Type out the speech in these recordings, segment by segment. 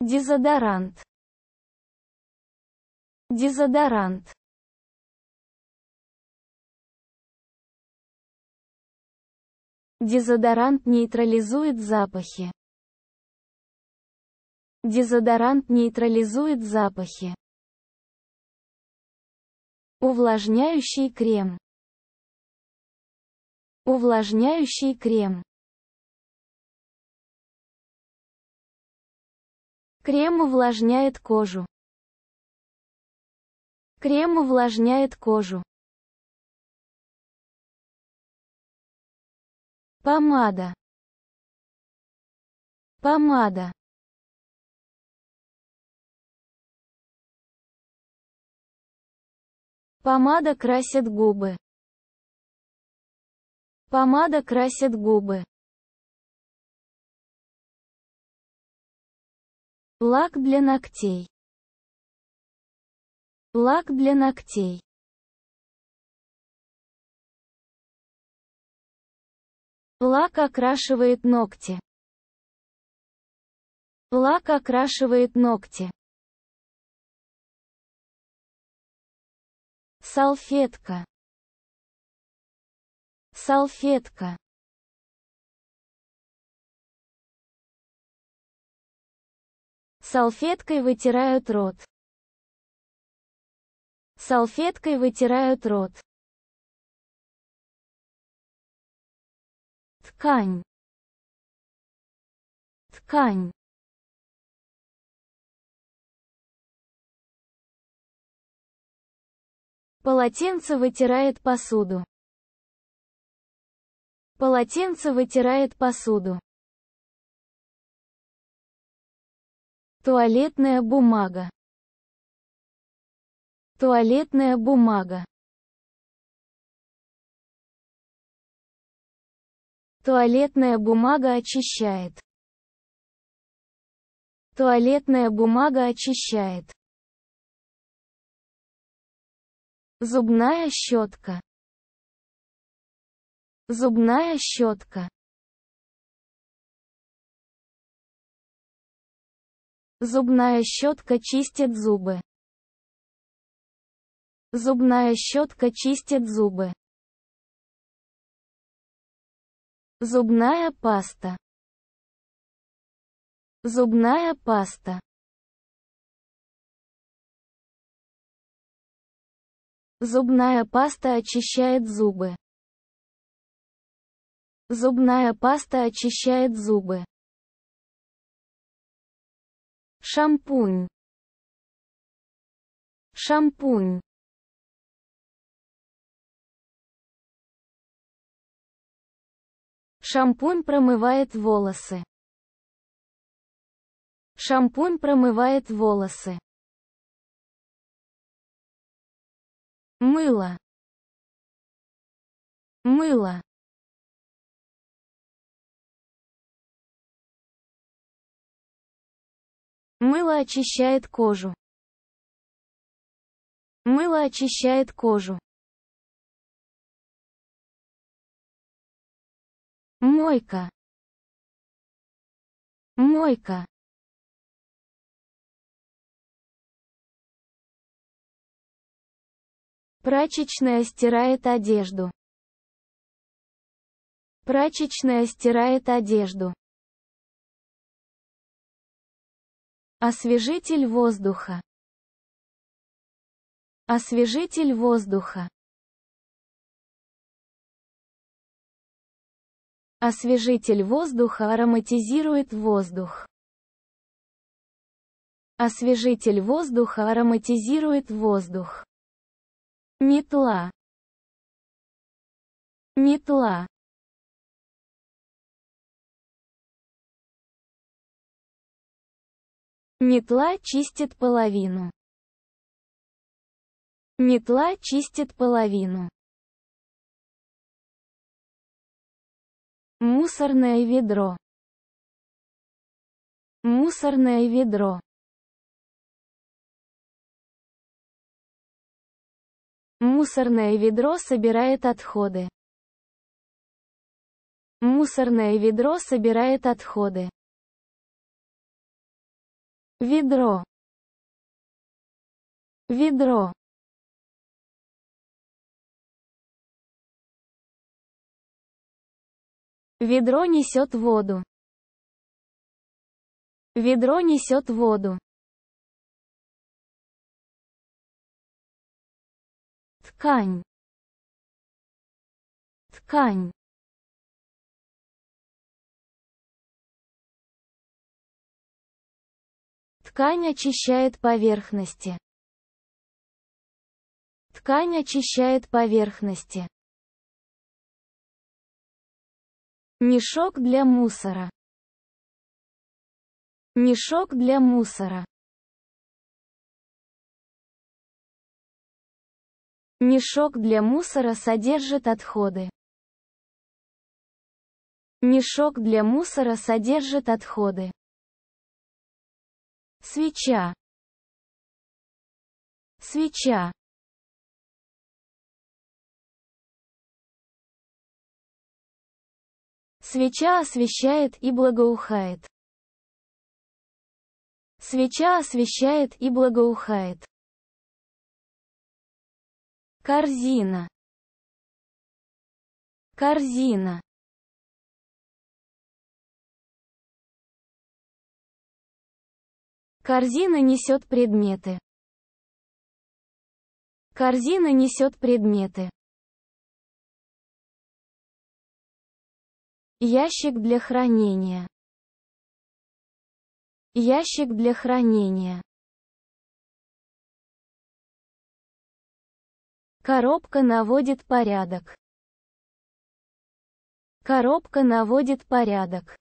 Дезодорант. Дезодорант. Дезодорант нейтрализует запахи. Дезодорант нейтрализует запахи. Увлажняющий крем. Увлажняющий крем. Крем увлажняет кожу. Крем увлажняет кожу. Помада. Помада. Помада красит губы. Помада красит губы. Лак для ногтей. Лак для ногтей. Лак окрашивает ногти. Лак окрашивает ногти. Салфетка. Салфетка. Салфеткой вытирают рот. Салфеткой вытирают рот. Ткань. Ткань. Полотенце вытирает посуду. Полотенце вытирает посуду. Туалетная бумага. Туалетная бумага. Туалетная бумага очищает. Туалетная бумага очищает. Зубная щетка. Зубная щетка. Зубная щетка чистит зубы. Зубная щетка чистит зубы. Зубная паста. Зубная паста. Зубная паста очищает зубы. Зубная паста очищает зубы шампунь шампунь шампунь промывает волосы шампунь промывает волосы мыло мыло Мыло очищает кожу. Мыло очищает кожу. Мойка. Мойка. Прачечная стирает одежду. Прачечная стирает одежду. Освежитель воздуха. Освежитель воздуха. Освежитель воздуха ароматизирует воздух. Освежитель воздуха ароматизирует воздух. Метла. Метла. Метла чистит половину. Метла чистит половину. Мусорное ведро. Мусорное ведро. Мусорное ведро собирает отходы. Мусорное ведро собирает отходы ведро ведро ведро несет воду ведро несет воду ткань ткань Ткань очищает поверхности. Ткань очищает поверхности. Мешок для мусора. Мешок для мусора. Мешок для мусора содержит отходы. Мешок для мусора содержит отходы свеча свеча Свеча освещает и благоухает. Свеча освещает и благоухает. Корзина. Корзина. Корзина несет предметы. Корзина несет предметы. Ящик для хранения. Ящик для хранения. Коробка наводит порядок. Коробка наводит порядок.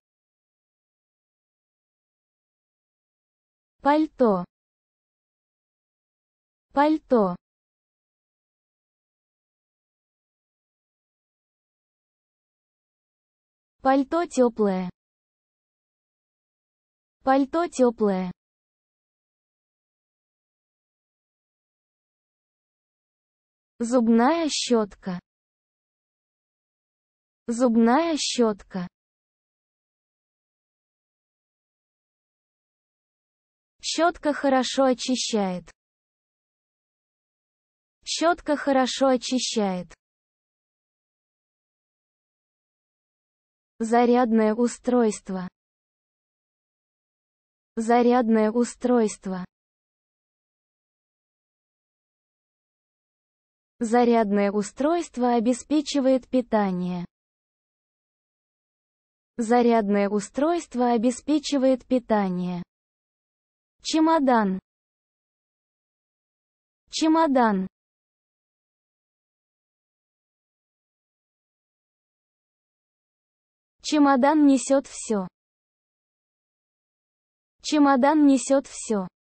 пальто пальто пальто теплое пальто теплое зубная щетка зубная щетка Щетка хорошо очищает. Щетка хорошо очищает. Зарядное устройство. Зарядное устройство. Зарядное устройство обеспечивает питание. Зарядное устройство обеспечивает питание чемодан чемодан чемодан несет все чемодан несет все